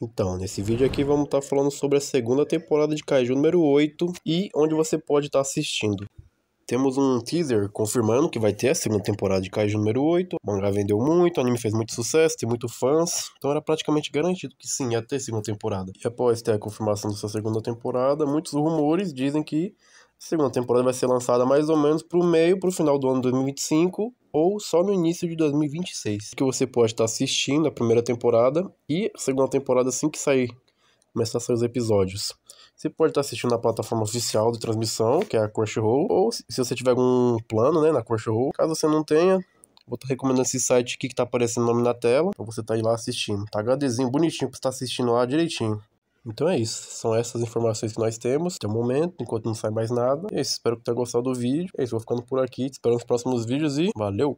Então, nesse vídeo aqui vamos estar tá falando sobre a segunda temporada de Kaiju número 8 e onde você pode estar tá assistindo. Temos um teaser confirmando que vai ter a segunda temporada de Kaiju número 8. O mangá vendeu muito, o anime fez muito sucesso, tem muito fãs, então era praticamente garantido que sim, ia ter segunda temporada. E após ter a confirmação dessa segunda temporada, muitos rumores dizem que a segunda temporada vai ser lançada mais ou menos pro meio, pro final do ano 2025, ou só no início de 2026, que você pode estar assistindo a primeira temporada e a segunda temporada assim que sair, começar a sair os episódios. Você pode estar assistindo na plataforma oficial de transmissão, que é a Crunchyroll, ou se você tiver algum plano, né, na Crunchyroll. Caso você não tenha, vou estar recomendando esse site aqui que está aparecendo o nome na tela, para você estar tá aí lá assistindo. Tá HDzinho bonitinho para estar tá assistindo lá direitinho. Então é isso, são essas informações que nós temos até o momento, enquanto não sai mais nada. E é isso, espero que tenha gostado do vídeo. É isso, vou ficando por aqui, te espero nos próximos vídeos e valeu!